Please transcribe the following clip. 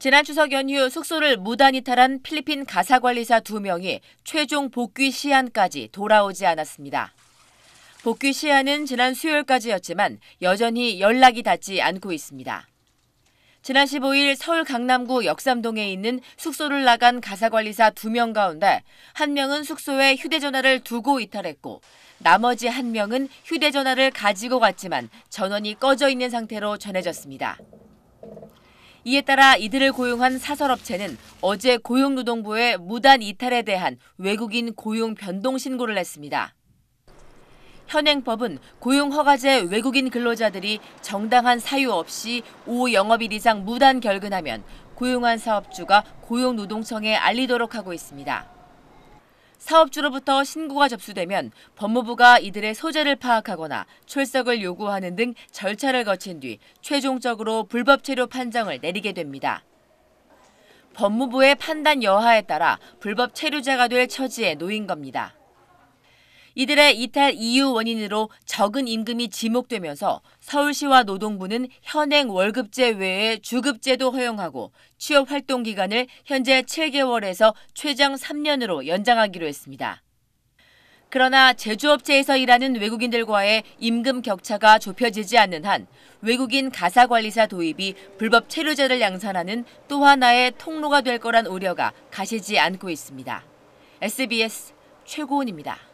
지난 추석 연휴 숙소를 무단 이탈한 필리핀 가사관리사 2명이 최종 복귀 시한까지 돌아오지 않았습니다. 복귀 시한은 지난 수요일까지였지만 여전히 연락이 닿지 않고 있습니다. 지난 15일 서울 강남구 역삼동에 있는 숙소를 나간 가사관리사 2명 가운데 1명은 숙소에 휴대전화를 두고 이탈했고 나머지 1명은 휴대전화를 가지고 갔지만 전원이 꺼져 있는 상태로 전해졌습니다. 이에 따라 이들을 고용한 사설업체는 어제 고용노동부에 무단 이탈에 대한 외국인 고용 변동 신고를 했습니다 현행법은 고용허가제 외국인 근로자들이 정당한 사유 없이 오 영업일 이상 무단 결근하면 고용한 사업주가 고용노동청에 알리도록 하고 있습니다. 사업주로부터 신고가 접수되면 법무부가 이들의 소재를 파악하거나 출석을 요구하는 등 절차를 거친 뒤 최종적으로 불법 체류 판정을 내리게 됩니다. 법무부의 판단 여하에 따라 불법 체류자가 될 처지에 놓인 겁니다. 이들의 이탈 이유 원인으로 적은 임금이 지목되면서 서울시와 노동부는 현행 월급제 외에 주급제도 허용하고 취업 활동 기간을 현재 7개월에서 최장 3년으로 연장하기로 했습니다. 그러나 제조업체에서 일하는 외국인들과의 임금 격차가 좁혀지지 않는 한 외국인 가사관리사 도입이 불법 체류자를 양산하는 또 하나의 통로가 될 거란 우려가 가시지 않고 있습니다. SBS 최고은입니다.